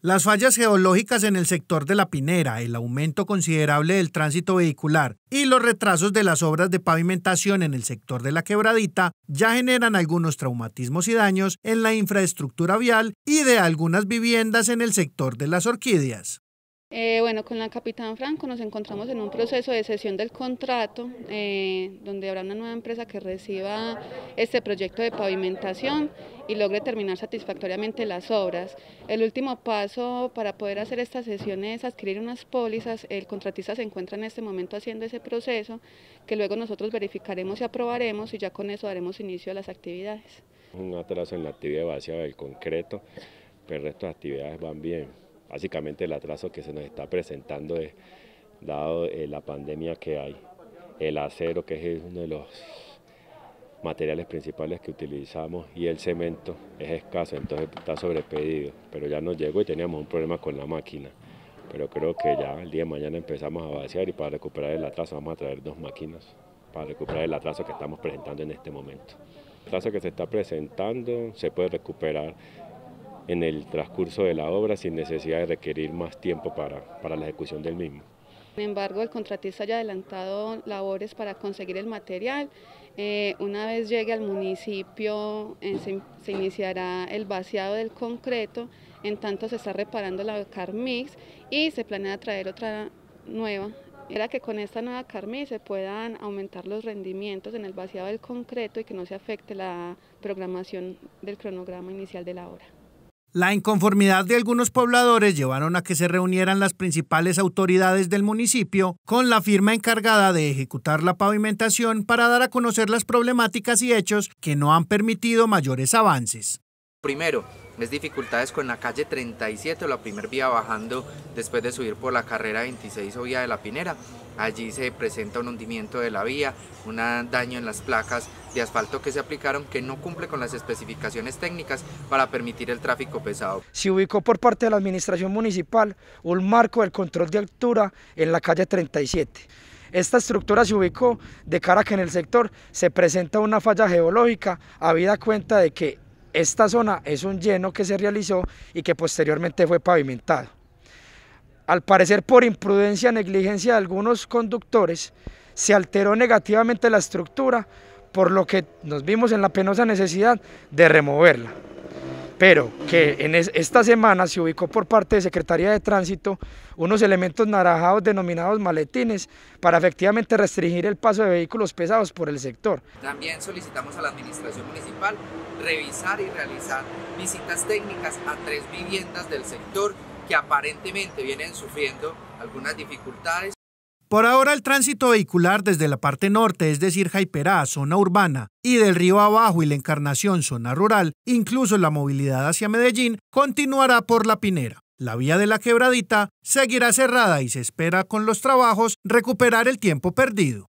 Las fallas geológicas en el sector de la Pinera, el aumento considerable del tránsito vehicular y los retrasos de las obras de pavimentación en el sector de la Quebradita ya generan algunos traumatismos y daños en la infraestructura vial y de algunas viviendas en el sector de las orquídeas. Eh, bueno, con la Capitán Franco nos encontramos en un proceso de cesión del contrato, eh, donde habrá una nueva empresa que reciba este proyecto de pavimentación y logre terminar satisfactoriamente las obras. El último paso para poder hacer estas sesiones es adquirir unas pólizas, el contratista se encuentra en este momento haciendo ese proceso que luego nosotros verificaremos y aprobaremos y ya con eso daremos inicio a las actividades. Un atraso en la actividad vacía del concreto, pero estas actividades van bien. Básicamente el atraso que se nos está presentando es dado eh, la pandemia que hay, el acero que es uno de los materiales principales que utilizamos y el cemento es escaso, entonces está sobrepedido, pero ya nos llegó y teníamos un problema con la máquina. Pero creo que ya el día de mañana empezamos a vaciar y para recuperar el atraso vamos a traer dos máquinas para recuperar el atraso que estamos presentando en este momento. El atraso que se está presentando se puede recuperar en el transcurso de la obra sin necesidad de requerir más tiempo para, para la ejecución del mismo. Sin embargo, el contratista haya adelantado labores para conseguir el material. Eh, una vez llegue al municipio, se, iniciará el vaciado del concreto, en tanto se está reparando la Carmix y se planea traer otra nueva. Era que con esta nueva Carmix se puedan aumentar los rendimientos en el vaciado del concreto y que no se afecte la programación del cronograma inicial de la obra. La inconformidad de algunos pobladores llevaron a que se reunieran las principales autoridades del municipio con la firma encargada de ejecutar la pavimentación para dar a conocer las problemáticas y hechos que no han permitido mayores avances. Primero, es dificultades con la calle 37 o la primer vía bajando después de subir por la carrera 26 o vía de la Pinera. Allí se presenta un hundimiento de la vía, un daño en las placas de asfalto que se aplicaron que no cumple con las especificaciones técnicas para permitir el tráfico pesado. Se ubicó por parte de la administración municipal un marco del control de altura en la calle 37. Esta estructura se ubicó de cara a que en el sector se presenta una falla geológica, habida cuenta de que esta zona es un lleno que se realizó y que posteriormente fue pavimentado. Al parecer por imprudencia, negligencia de algunos conductores, se alteró negativamente la estructura, por lo que nos vimos en la penosa necesidad de removerla pero que en esta semana se ubicó por parte de Secretaría de Tránsito unos elementos naranjados denominados maletines para efectivamente restringir el paso de vehículos pesados por el sector. También solicitamos a la Administración Municipal revisar y realizar visitas técnicas a tres viviendas del sector que aparentemente vienen sufriendo algunas dificultades. Por ahora el tránsito vehicular desde la parte norte, es decir, Jaiperá, zona urbana, y del río abajo y la Encarnación, zona rural, incluso la movilidad hacia Medellín, continuará por la Pinera. La vía de la quebradita seguirá cerrada y se espera con los trabajos recuperar el tiempo perdido.